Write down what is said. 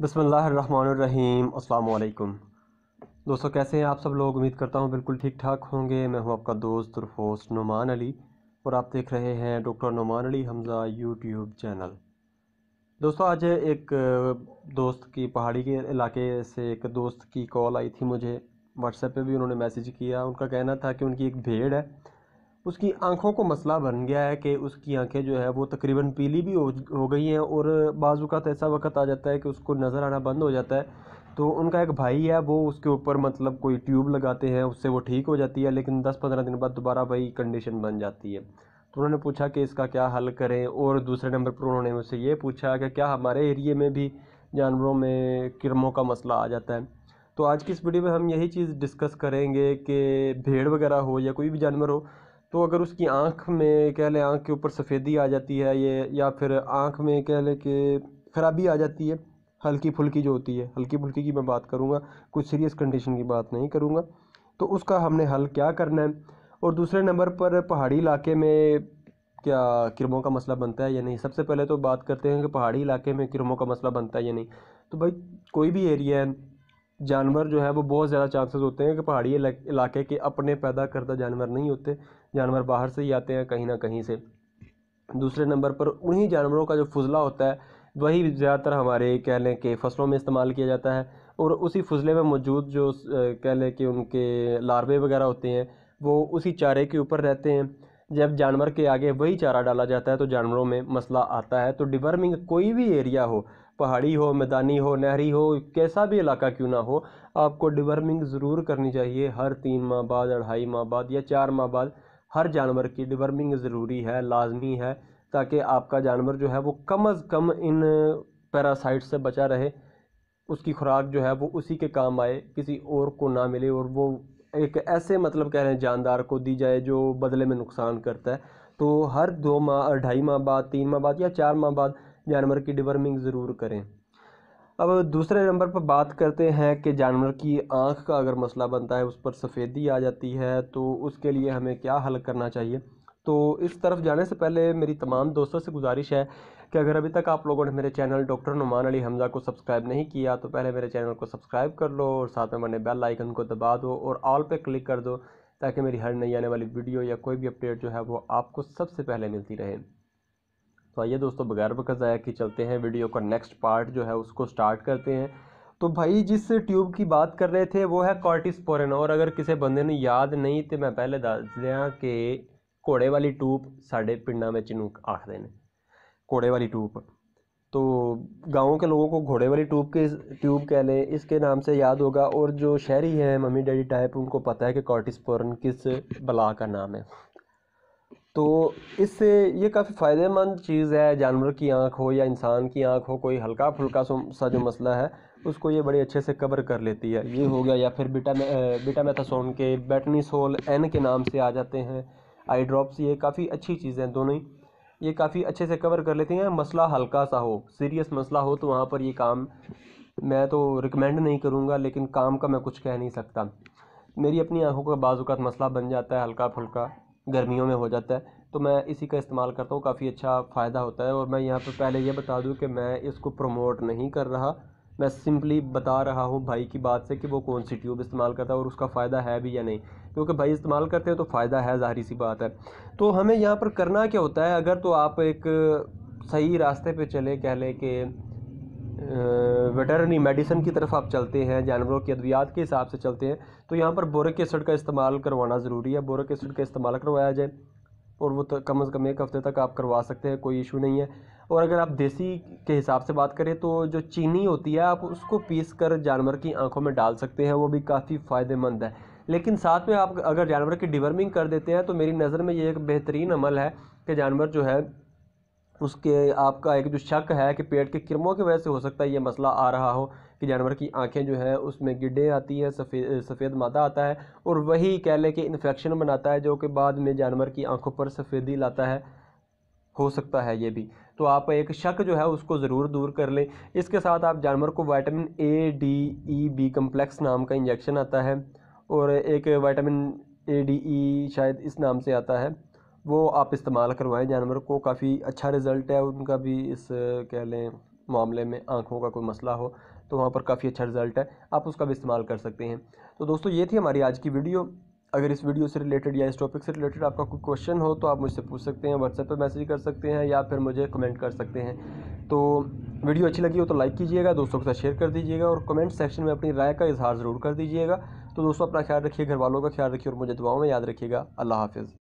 बसमीम अल्लाम दोस्तों कैसे हैं आप सब लोग उम्मीद करता हूँ बिल्कुल ठीक ठाक होंगे मैं हूँ आपका दोस्त और होस्ट नुमान अली और आप देख रहे हैं doctor Numan Ali Hamza YouTube channel दोस्तों आज एक दोस्त की पहाड़ी के इलाके से एक दोस्त की कॉल आई थी मुझे व्हाट्सएप पे भी उन्होंने मैसेज किया उनका कहना था कि उनकी एक भीड़ है उसकी आंखों को मसला बन गया है कि उसकी आंखें जो है वो तकरीबन पीली भी हो हो गई हैं और बाजू का तो ऐसा वक्त आ जाता है कि उसको नज़र आना बंद हो जाता है तो उनका एक भाई है वो उसके ऊपर मतलब कोई ट्यूब लगाते हैं उससे वो ठीक हो जाती है लेकिन दस पंद्रह दिन बाद दोबारा वही कंडीशन बन जाती है तो उन्होंने पूछा कि इसका क्या हल करें और दूसरे नंबर पर उन्होंने मुझसे ये पूछा कि क्या हमारे एरिए में भी जानवरों में किरमों का मसला आ जाता है तो आज की इस वीडियो में हम यही चीज़ डिस्कस करेंगे कि भेड़ वगैरह हो या कोई भी जानवर हो तो अगर उसकी आँख में कह लें आँख के ऊपर सफ़ेदी आ जाती है ये या फिर आँख में कह लें कि ख़राबी आ जाती है हल्की फुल्की जो होती है हल्की फुल्की की मैं बात करूँगा कुछ सीरियस कंडीशन की बात नहीं करूँगा तो उसका हमने हल क्या करना है और दूसरे नंबर पर पहाड़ी इलाके में क्या किरमों का मसला बनता है या नहीं सबसे पहले तो बात करते हैं कि पहाड़ी इलाके में किरमों का मसला बनता है या नहीं तो भाई कोई भी एरिया है जानवर जो है वो बहुत ज़्यादा चांसेस होते हैं कि पहाड़ी इलाके के अपने पैदा करदा जानवर नहीं होते जानवर बाहर से ही आते हैं कहीं ना कहीं से दूसरे नंबर पर उन्हीं जानवरों का जो फजला होता है वही ज़्यादातर हमारे कह लें कि फसलों में इस्तेमाल किया जाता है और उसी फजले में मौजूद जो कह लें कि उनके लार्वे वगैरह होते हैं वो उसी चारे के ऊपर रहते हैं जब जानवर के आगे वही चारा डाला जाता है तो जानवरों में मसला आता है तो डिवर्मिंग कोई भी एरिया हो पहाड़ी हो मैदानी हो नहरी हो कैसा भी इलाका क्यों ना हो आपको डिवर्मिंग ज़रूर करनी चाहिए हर तीन माह बाद अढ़ाई माह बाद या चार माह बाद हर जानवर की डिवर्मिंग ज़रूरी है लाजमी है ताकि आपका जानवर जो है वो कम अज़ कम इन पैरासाइट से बचा रहे उसकी खुराक जो है वो उसी के काम आए किसी और को ना मिले और वो एक ऐसे मतलब कह रहे हैं जानदार को दी जाए जो बदले में नुकसान करता है तो हर दो माह ढाई माह बाद तीन माह बाद या चार माह बाद जानवर की डिवर्मिंग ज़रूर करें अब दूसरे नंबर पर बात करते हैं कि जानवर की आँख का अगर मसला बनता है उस पर सफ़ेदी आ जाती है तो उसके लिए हमें क्या हल करना चाहिए तो इस तरफ जाने से पहले मेरी तमाम दोस्तों से गुजारिश है कि अगर अभी तक आप लोगों ने मेरे चैनल डॉक्टर नुमान अली हमज़ा को सब्सक्राइब नहीं किया तो पहले मेरे चैनल को सब्सक्राइब कर लो और साथ में बने बेल आइकन को दबा दो और ऑल पे क्लिक कर दो ताकि मेरी हर नई आने वाली वीडियो या कोई भी अपडेट जो है वो आपको सबसे पहले मिलती रहे तो आइए दोस्तों बगैर वक्त ज़ाया कि चलते हैं वीडियो का नेक्स्ट पार्ट जो है उसको स्टार्ट करते हैं तो भाई जिस ट्यूब की बात कर रहे थे वो है कॉर्टिसपोरन और अगर किसी बंदे ने याद नहीं तो मैं पहले दस दियाँ कि घोड़े वाली टूप साढ़े पिंडा में आखते हैं घोड़े वाली टूप तो गाँव के लोगों को घोड़े वाली ट्यूब के ट्यूब कह लें इसके नाम से याद होगा और जो शहरी हैं मम्मी डैडी टाइप उनको पता है कि कॉर्टिसपोरन किस बला का नाम है तो इससे ये काफ़ी फ़ायदेमंद चीज़ है जानवर की आँख हो या इंसान की आँख हो कोई हल्का फुल्का सा जो मसला है उसको ये बड़े अच्छे से कवर कर लेती है ये हो गया या फिर बीटा बीटा के बैटनीसोल एन के नाम से आ जाते हैं आई ड्रॉप्स ये काफ़ी अच्छी चीज़ें दोनों ही ये काफ़ी अच्छे से कवर कर लेती हैं मसला हल्का सा हो सीरियस मसला हो तो वहाँ पर ये काम मैं तो रिकमेंड नहीं करूँगा लेकिन काम का मैं कुछ कह नहीं सकता मेरी अपनी आँखों का बाजूकात मसला बन जाता है हल्का फुल्का गर्मियों में हो जाता है तो मैं इसी का इस्तेमाल करता हूँ काफ़ी अच्छा फ़ायदा होता है और मैं यहाँ पर पहले ये बता दूँ कि मैं इसको प्रमोट नहीं कर रहा मैं सिंपली बता रहा हूँ भाई की बात से कि वो कौन सी ट्यूब इस्तेमाल करता है और उसका फ़ायदा है भी या नहीं क्योंकि भाई इस्तेमाल करते हैं तो फ़ायदा है ज़ाहरी सी बात है तो हमें यहाँ पर करना क्या होता है अगर तो आप एक सही रास्ते पे चले कह लें कि वेटरनरी मेडिसिन की तरफ आप चलते हैं जानवरों की अद्वियात के हिसाब से चलते हैं तो यहाँ पर बोरिक एसड का इस्तेमाल करवाना ज़रूरी है बोरिक एसड का इस्तेमाल करवाया जाए और वो तो कम अज़ कम एक हफ़्ते तक आप करवा सकते हैं कोई इशू नहीं है और अगर आप देसी के हिसाब से बात करें तो जो चीनी होती है आप उसको पीस कर जानवर की आंखों में डाल सकते हैं वो भी काफ़ी फ़ायदेमंद है लेकिन साथ में आप अगर जानवर की डिवर्मिंग कर देते हैं तो मेरी नज़र में ये एक बेहतरीन अमल है कि जानवर जो है उसके आपका एक जो शक है कि पेट के किरमों की वजह से हो सकता है ये मसला आ रहा हो कि जानवर की आंखें जो है उसमें गिड्डे आती है सफ़ेद सफ़ेद मादा आता है और वही कह लें कि इन्फेक्शन बनाता है जो कि बाद में जानवर की आंखों पर सफ़ेदी लाता है हो सकता है ये भी तो आप एक शक जो है उसको ज़रूर दूर कर लें इसके साथ आप जानवर को vitamin A D E B complex नाम का इंजेक्शन आता है और एक वाइटामिन ए डी ई शायद इस नाम से आता है वो आप इस्तेमाल करवाएं जानवर को काफ़ी अच्छा रिज़ल्ट है उनका भी इस कह लें मामले में आँखों का कोई मसला हो तो वहाँ पर काफ़ी अच्छा रिज़ल्ट है आप उसका भी इस्तेमाल कर सकते हैं तो दोस्तों ये थी हमारी आज की वीडियो अगर इस वीडियो से रिलेटेड या इस टॉपिक से रिलेटेड आपका कोई क्वेश्चन हो तो आप मुझसे पूछ सकते हैं व्हाट्सएप पर मैसेज कर सकते हैं या फिर मुझे कमेंट कर सकते हैं तो वीडियो अच्छी लगी हो तो लाइक कीजिएगा दोस्तों के साथ शेयर कर दीजिएगा और कमेंट सेक्शन में अपनी राय का इजहार ज़रूर कर दीजिएगा तो दोस्तों अपना ख्याल रखिए घर वालों का ख्याल रखिए और मुझे दुआओं में याद रखिएगा अल्लाह हाफिज़